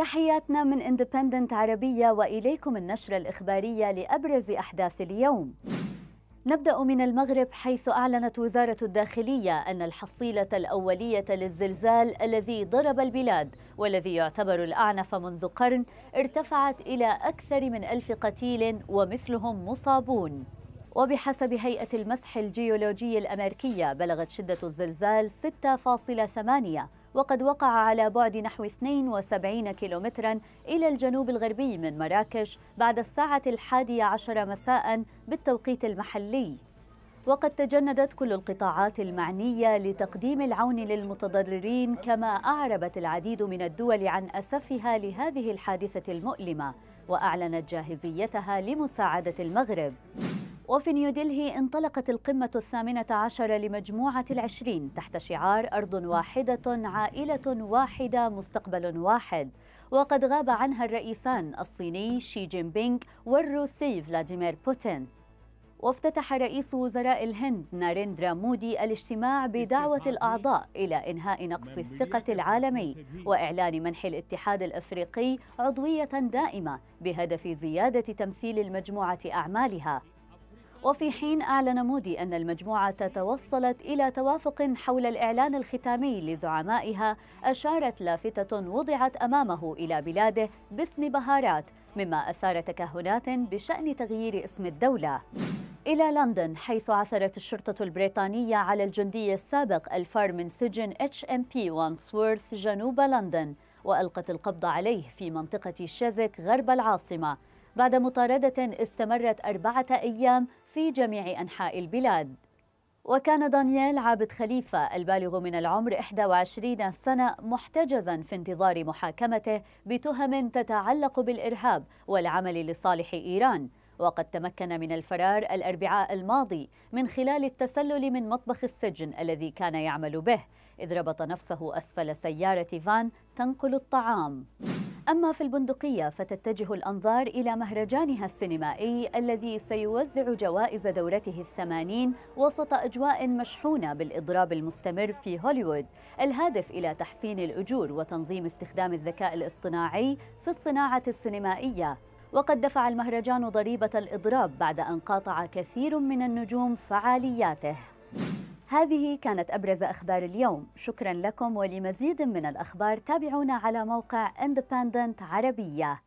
تحياتنا من اندبندنت عربية وإليكم النشرة الإخبارية لأبرز أحداث اليوم نبدأ من المغرب حيث أعلنت وزارة الداخلية أن الحصيلة الأولية للزلزال الذي ضرب البلاد والذي يعتبر الأعنف منذ قرن ارتفعت إلى أكثر من ألف قتيل ومثلهم مصابون وبحسب هيئة المسح الجيولوجي الأمريكية بلغت شدة الزلزال 6.8 وقد وقع على بعد نحو 72 كيلومترا إلى الجنوب الغربي من مراكش بعد الساعة الحادية عشر مساء بالتوقيت المحلي وقد تجندت كل القطاعات المعنية لتقديم العون للمتضررين كما أعربت العديد من الدول عن أسفها لهذه الحادثة المؤلمة وأعلنت جاهزيتها لمساعدة المغرب وفي نيودلهي انطلقت القمة الثامنة عشر لمجموعة العشرين تحت شعار أرض واحدة عائلة واحدة مستقبل واحد وقد غاب عنها الرئيسان الصيني شي جين بينغ والروسي فلاديمير بوتين وافتتح رئيس وزراء الهند ناريندرا مودي الاجتماع بدعوة الأعضاء إلى إنهاء نقص الثقة العالمي وإعلان منح الاتحاد الأفريقي عضوية دائمة بهدف زيادة تمثيل المجموعة أعمالها وفي حين أعلن مودي أن المجموعة توصلت إلى توافق حول الإعلان الختامي لزعمائها أشارت لافتة وضعت أمامه إلى بلاده باسم بهارات مما أثار تكهنات بشأن تغيير اسم الدولة إلى لندن حيث عثرت الشرطة البريطانية على الجندي السابق الفار من سجن اتش ام بي وانسورث جنوب لندن وألقت القبض عليه في منطقة شيزك غرب العاصمة بعد مطاردة استمرت أربعة أيام في جميع أنحاء البلاد وكان دانيال عابد خليفة البالغ من العمر 21 سنة محتجزا في انتظار محاكمته بتهم تتعلق بالإرهاب والعمل لصالح إيران وقد تمكن من الفرار الأربعاء الماضي من خلال التسلل من مطبخ السجن الذي كان يعمل به إذ ربط نفسه أسفل سيارة فان تنقل الطعام أما في البندقية فتتجه الأنظار إلى مهرجانها السينمائي الذي سيوزع جوائز دورته الثمانين وسط أجواء مشحونة بالإضراب المستمر في هوليوود الهادف إلى تحسين الأجور وتنظيم استخدام الذكاء الاصطناعي في الصناعة السينمائية وقد دفع المهرجان ضريبة الإضراب بعد أن قاطع كثير من النجوم فعالياته هذه كانت أبرز أخبار اليوم شكرا لكم ولمزيد من الأخبار تابعونا على موقع Independent عربية